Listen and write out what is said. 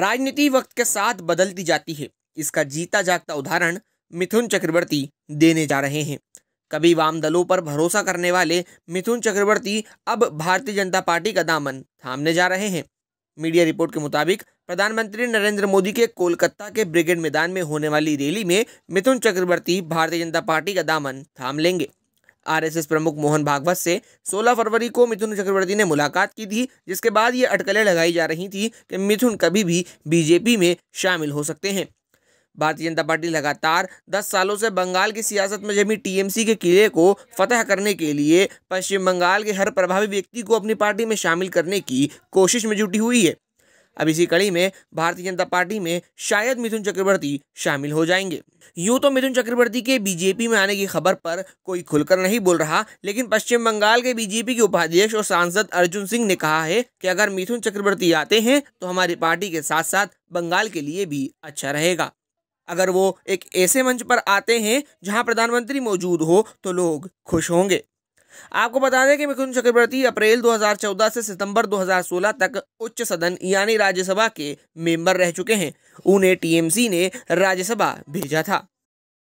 राजनीति वक्त के साथ बदलती जाती है इसका जीता जागता उदाहरण मिथुन चक्रवर्ती देने जा रहे हैं कभी वाम दलों पर भरोसा करने वाले मिथुन चक्रवर्ती अब भारतीय जनता पार्टी का दामन थामने जा रहे हैं मीडिया रिपोर्ट के मुताबिक प्रधानमंत्री नरेंद्र मोदी के कोलकाता के ब्रिगेड मैदान में होने वाली रैली में मिथुन चक्रवर्ती भारतीय जनता पार्टी का दामन थाम लेंगे आरएसएस प्रमुख मोहन भागवत से 16 फरवरी को मिथुन चक्रवर्ती ने मुलाकात की थी जिसके बाद ये अटकलें लगाई जा रही थी कि मिथुन कभी भी बीजेपी में शामिल हो सकते हैं भारतीय जनता पार्टी लगातार 10 सालों से बंगाल की सियासत में जमी टीएमसी के किले को फतह करने के लिए पश्चिम बंगाल के हर प्रभावी व्यक्ति को अपनी पार्टी में शामिल करने की कोशिश में जुटी हुई है अब इसी कड़ी में भारतीय जनता पार्टी में शायद मिथुन चक्रवर्ती शामिल हो जाएंगे यूं तो मिथुन चक्रवर्ती के बीजेपी में आने की खबर पर कोई खुलकर नहीं बोल रहा लेकिन पश्चिम बंगाल के बीजेपी के उपाध्यक्ष और सांसद अर्जुन सिंह ने कहा है कि अगर मिथुन चक्रवर्ती आते हैं तो हमारी पार्टी के साथ साथ बंगाल के लिए भी अच्छा रहेगा अगर वो एक ऐसे मंच पर आते हैं जहां प्रधानमंत्री मौजूद हो तो लोग खुश होंगे आपको बता दें कि मिथुन चक्रवर्ती अप्रैल 2014 से सितंबर 2016 तक उच्च सदन यानी राज्यसभा के मेंबर रह चुके हैं उन्हें टीएमसी ने राज्यसभा भेजा था